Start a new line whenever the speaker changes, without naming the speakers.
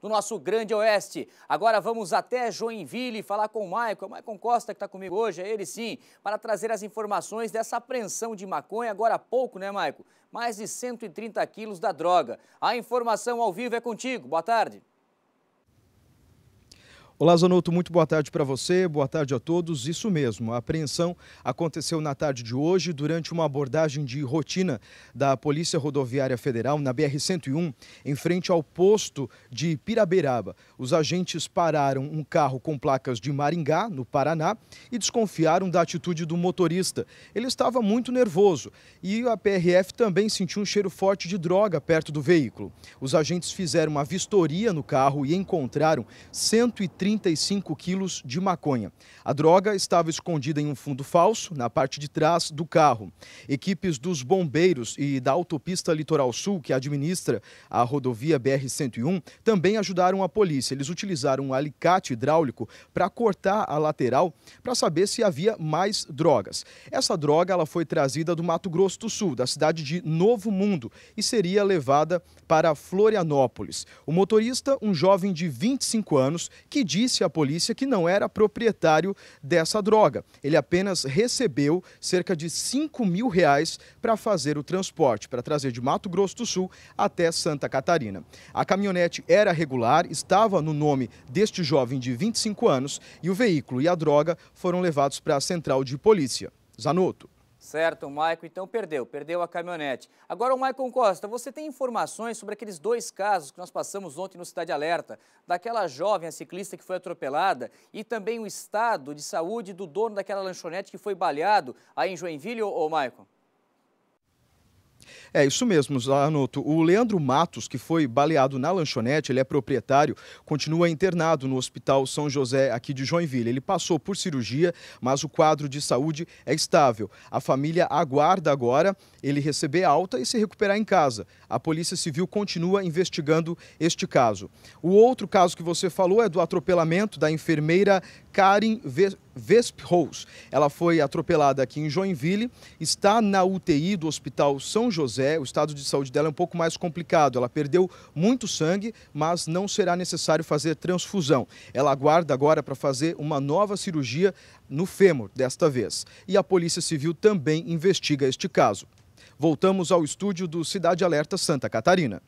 do nosso Grande Oeste. Agora vamos até Joinville falar com o Maicon, o Maicon Costa que está comigo hoje, é ele sim, para trazer as informações dessa apreensão de maconha agora há pouco, né Maicon? Mais de 130 quilos da droga. A informação ao vivo é contigo. Boa tarde.
Olá, Zanotto, muito boa tarde para você, boa tarde a todos. Isso mesmo, a apreensão aconteceu na tarde de hoje durante uma abordagem de rotina da Polícia Rodoviária Federal na BR-101, em frente ao posto de Pirabeiraba. Os agentes pararam um carro com placas de Maringá, no Paraná, e desconfiaram da atitude do motorista. Ele estava muito nervoso e a PRF também sentiu um cheiro forte de droga perto do veículo. Os agentes fizeram uma vistoria no carro e encontraram 130 35 quilos de maconha. A droga estava escondida em um fundo falso, na parte de trás do carro. Equipes dos bombeiros e da autopista Litoral Sul, que administra a rodovia BR-101, também ajudaram a polícia. Eles utilizaram um alicate hidráulico para cortar a lateral para saber se havia mais drogas. Essa droga ela foi trazida do Mato Grosso do Sul, da cidade de Novo Mundo, e seria levada para Florianópolis. O motorista, um jovem de 25 anos, que diz disse à polícia que não era proprietário dessa droga. Ele apenas recebeu cerca de 5 mil reais para fazer o transporte, para trazer de Mato Grosso do Sul até Santa Catarina. A caminhonete era regular, estava no nome deste jovem de 25 anos e o veículo e a droga foram levados para a central de polícia. Zanotto.
Certo, o Maicon então perdeu, perdeu a caminhonete. Agora, o Maicon Costa, você tem informações sobre aqueles dois casos que nós passamos ontem no Cidade Alerta, daquela jovem ciclista que foi atropelada e também o estado de saúde do dono daquela lanchonete que foi baleado aí em Joinville, ou ô Maicon?
É isso mesmo, Zanotto. O Leandro Matos, que foi baleado na lanchonete, ele é proprietário, continua internado no Hospital São José aqui de Joinville. Ele passou por cirurgia, mas o quadro de saúde é estável. A família aguarda agora ele receber alta e se recuperar em casa. A Polícia Civil continua investigando este caso. O outro caso que você falou é do atropelamento da enfermeira Karen Vesphous. Ela foi atropelada aqui em Joinville, está na UTI do Hospital São José. O estado de saúde dela é um pouco mais complicado. Ela perdeu muito sangue, mas não será necessário fazer transfusão. Ela aguarda agora para fazer uma nova cirurgia no fêmur, desta vez. E a Polícia Civil também investiga este caso. Voltamos ao estúdio do Cidade Alerta Santa Catarina.